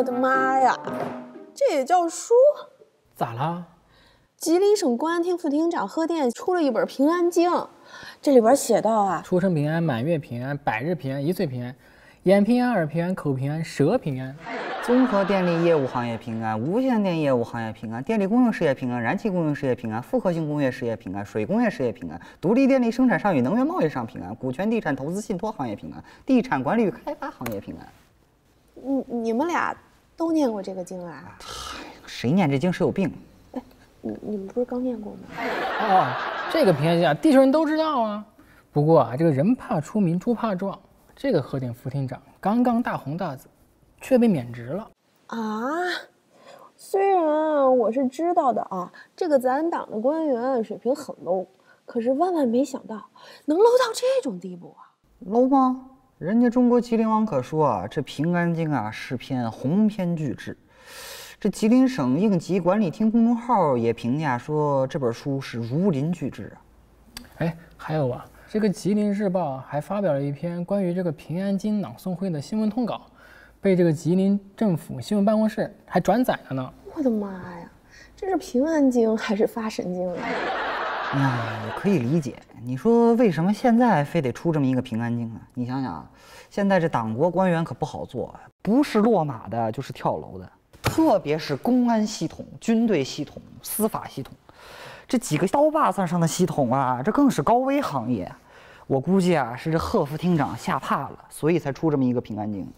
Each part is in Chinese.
我的妈呀，这也叫书？咋了？吉林省公安厅副厅长贺电出了一本《平安经》，这里边写到啊：出生平安，满月平安，百日平安，一岁平安，眼平安，耳平安，口平安，舌平安，综合电力业务行业平安，无线电业务行业平安，电力公用事业平安，燃气公用事业平安，复合型工业事业平安，水工业事业平安，独立电力生产上与能源贸易上平安，股权地产投资信托行业平安，地产管理与开发行业平安。你你们俩。都念过这个经啊？谁念这经，谁有病！哎，你你们不是刚念过吗？哦，这个平安啊，地球人都知道啊。不过啊，这个人怕出名猪怕壮，这个鹤点副厅长刚刚大红大紫，却被免职了。啊！虽然我是知道的啊，这个咱党的官员水平很 low，可是万万没想到能 low 到这种地步啊！low 吗？人家中国吉林网可说啊，这《平安京》啊是篇鸿篇巨制。这吉林省应急管理厅公众号也评价说这本书是如林巨制啊。哎，还有啊，这个《吉林日报》还发表了一篇关于这个《平安京》朗诵会的新闻通稿，被这个吉林政府新闻办公室还转载了呢。我的妈呀，这是平安京》还是发神经？嗯，我可以理解。你说为什么现在非得出这么一个平安京啊？你想想，现在这党国官员可不好做，不是落马的，就是跳楼的。特别是公安系统、军队系统、司法系统，这几个刀把子上的系统啊，这更是高危行业。我估计啊，是这贺副厅长吓怕了，所以才出这么一个平安京。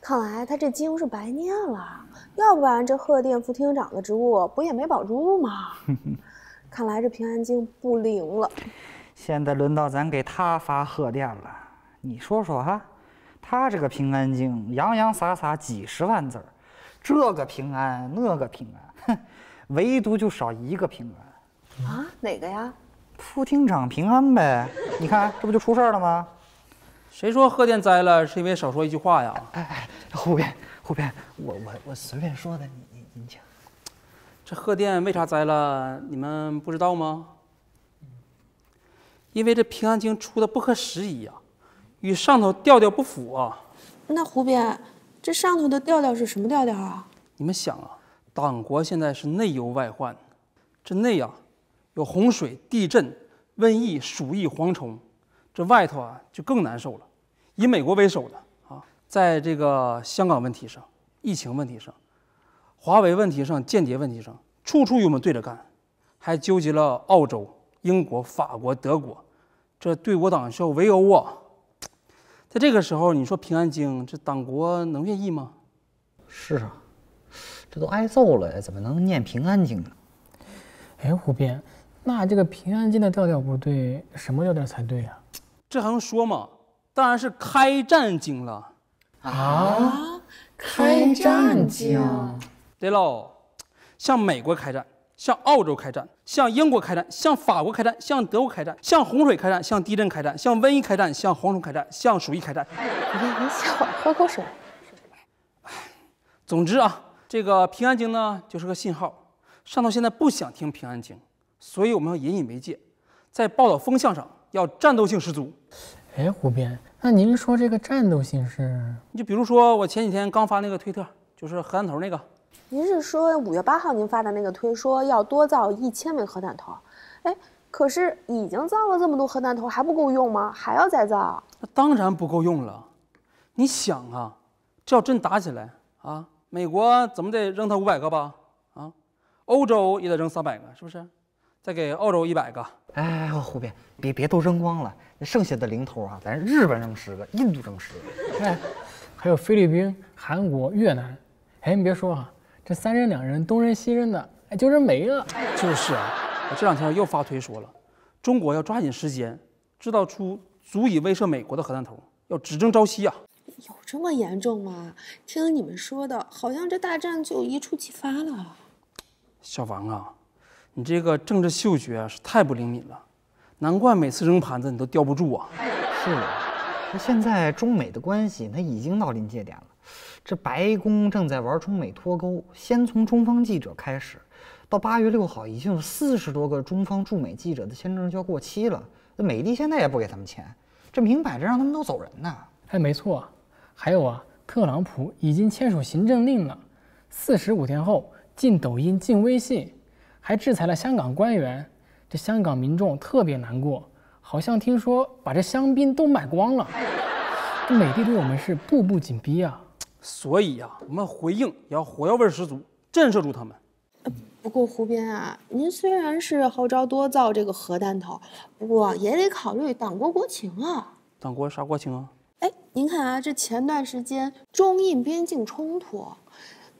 看来他这京是白念了，要不然这贺店副厅长的职务不也没保住吗？看来这平安经不灵了，现在轮到咱给他发贺电了。你说说哈，他这个平安经洋洋洒洒几十万字儿，这个平安那个平安，哼，唯独就少一个平安啊？哪个呀？副厅长平安呗？你看这不就出事儿了吗？谁说贺电栽了是因为少说一句话呀？哎哎，胡编胡编，我我我随便说的，你你你请。这贺电为啥栽了？你们不知道吗？因为这平安京出的不合时宜啊，与上头调调不符啊。那胡编，这上头的调调是什么调调啊？你们想啊，党国现在是内忧外患，这内啊有洪水、地震、瘟疫、鼠疫、蝗虫，这外头啊就更难受了。以美国为首的啊，在这个香港问题上、疫情问题上。华为问题上、间谍问题上，处处与我们对着干，还纠结了澳洲、英国、法国、德国，这对我党是要围殴啊！在这个时候，你说平安京这党国能愿意吗？是啊，这都挨揍了，怎么能念平安京呢？哎，胡编，那这个平安京的调调不对，什么调调才对呀？这还用说吗？当然是开战京了。啊，开战京。对喽，向美国开战，向澳洲开战，向英国开战，向法国开战，向德国开战，向洪水开战，向地震开战，向瘟疫开战，向蝗虫开战，向鼠疫开战。胡编，笑，喝口水。总之啊，这个平安经呢就是个信号，上到现在不想听平安经，所以我们要引以为戒，在报道风向上要战斗性十足。哎，胡编，那您说这个战斗性是？你就比如说我前几天刚发那个推特，就是核弹头那个。您是说五月八号您发的那个推说要多造一千枚核弹头？哎，可是已经造了这么多核弹头，还不够用吗？还要再造？那当然不够用了。你想啊，这要真打起来啊，美国怎么得扔他五百个吧？啊，欧洲也得扔三百个，是不是？再给澳洲一百个。哎，胡斌，别别都扔光了，那剩下的零头啊，咱日本扔十个，印度扔十个。哎，还有菲律宾、韩国、越南。哎，你别说啊。这三任两人东扔西扔的，哎，就扔没了，就是啊。这两天又发推说了，中国要抓紧时间制造出足以威慑美国的核弹头，要只争朝夕啊。有这么严重吗？听你们说的，好像这大战就一触即发了。小王啊，你这个政治嗅觉是太不灵敏了，难怪每次扔盘子你都叼不住啊。是，那现在中美的关系，那已经到临界点了。这白宫正在玩中美脱钩，先从中方记者开始，到八月六号已经有四十多个中方驻美记者的签证就要过期了。那美帝现在也不给他们签，这明摆着让他们都走人呢。哎，没错，还有啊，特朗普已经签署行政令了，四十五天后禁抖音、禁微信，还制裁了香港官员。这香港民众特别难过，好像听说把这香槟都买光了。这美帝对我们是步步紧逼啊。所以呀，我们回应也要火药味十足，震慑住他们。不过胡编啊，您虽然是号召多造这个核弹头，不过也得考虑党国国情啊。党国啥国情啊？哎，您看啊，这前段时间中印边境冲突，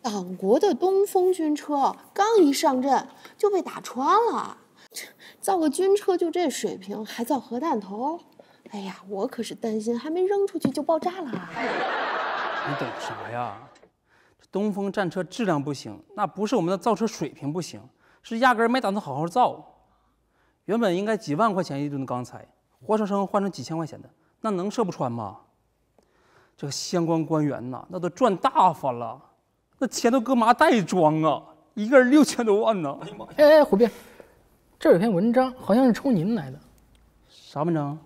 党国的东风军车刚一上阵就被打穿了。造个军车就这水平，还造核弹头？哎呀，我可是担心还没扔出去就爆炸了。你懂啥呀？这东风战车质量不行，那不是我们的造车水平不行，是压根没打算好好造。原本应该几万块钱一吨的钢材，活生生换成几千块钱的，那能射不穿吗？这个相关官员呐，那都赚大发了，那钱都搁麻袋装啊，一个人六千多万呢！哎呀妈！哎哎，胡斌，这儿有篇文章，好像是冲您来的。啥文章？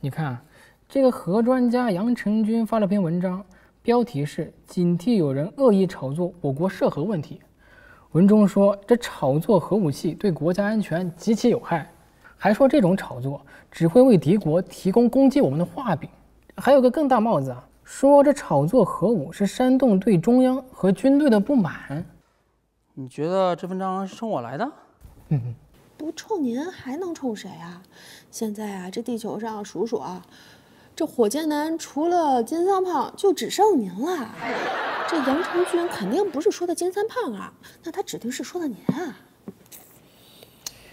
你看，这个核专家杨成军发了篇文章。标题是警惕有人恶意炒作我国涉核问题。文中说，这炒作核武器对国家安全极其有害，还说这种炒作只会为敌国提供攻击我们的画饼。还有个更大帽子啊，说这炒作核武是煽动对中央和军队的不满。你觉得这文章是冲我来的？哼哼，不冲您还能冲谁啊？现在啊，这地球上数数啊。这火箭男除了金三胖，就只剩您了。这杨成军肯定不是说的金三胖啊，那他指定是说的您。啊。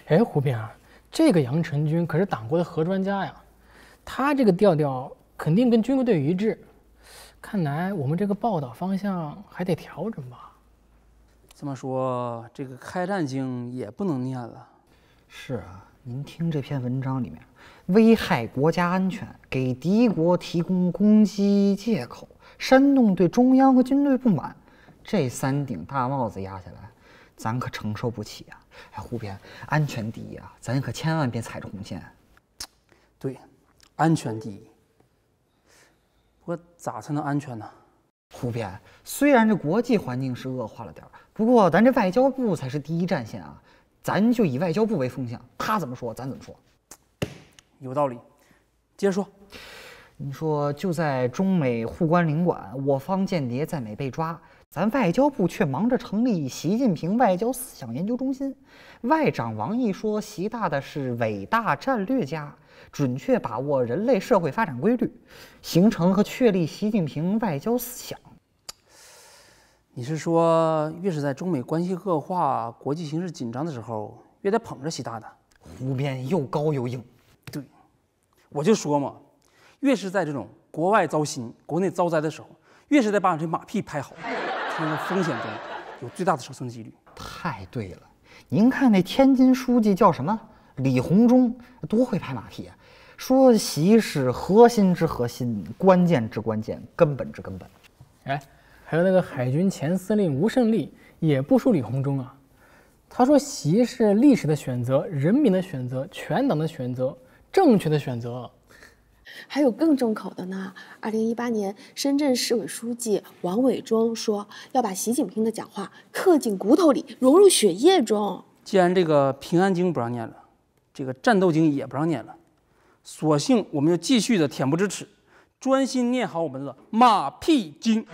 哎，胡斌啊，这个杨成军可是党国的核专家呀，他这个调调肯定跟军队一致。看来我们这个报道方向还得调整吧。这么说，这个开战经也不能念了。是啊。您听这篇文章里面，危害国家安全，给敌国提供攻击借口，煽动对中央和军队不满，这三顶大帽子压下来，咱可承受不起啊！哎，胡编，安全第一啊，咱可千万别踩着红线。对，安全第一。不过咋才能安全呢？胡编，虽然这国际环境是恶化了点儿，不过咱这外交部才是第一战线啊。咱就以外交部为风向，他怎么说咱怎么说，有道理。接着说，你说就在中美互关领馆，我方间谍在美被抓，咱外交部却忙着成立习近平外交思想研究中心，外长王毅说习大的是伟大战略家，准确把握人类社会发展规律，形成和确立习近平外交思想。你是说，越是在中美关系恶化、国际形势紧张的时候，越得捧着习大大？湖边又高又硬。对，我就说嘛，越是在这种国外糟心、国内遭灾的时候，越是在把你这马屁拍好，才能风险中有最大的生存几率。太对了，您看那天津书记叫什么？李鸿忠，多会拍马屁啊！说习是核心之核心、关键之关键、根本之根本。哎。还有那个海军前司令吴胜利也不输李鸿忠啊。他说：“习是历史的选择，人民的选择，全党的选择，正确的选择。”还有更重口的呢。二零一八年，深圳市委书记王伟忠说：“要把习近平的讲话刻进骨头里，融入血液中。”既然这个《平安经》不让念了，这个《战斗经》也不让念了，索性我们就继续的恬不知耻，专心念好我们的马屁经。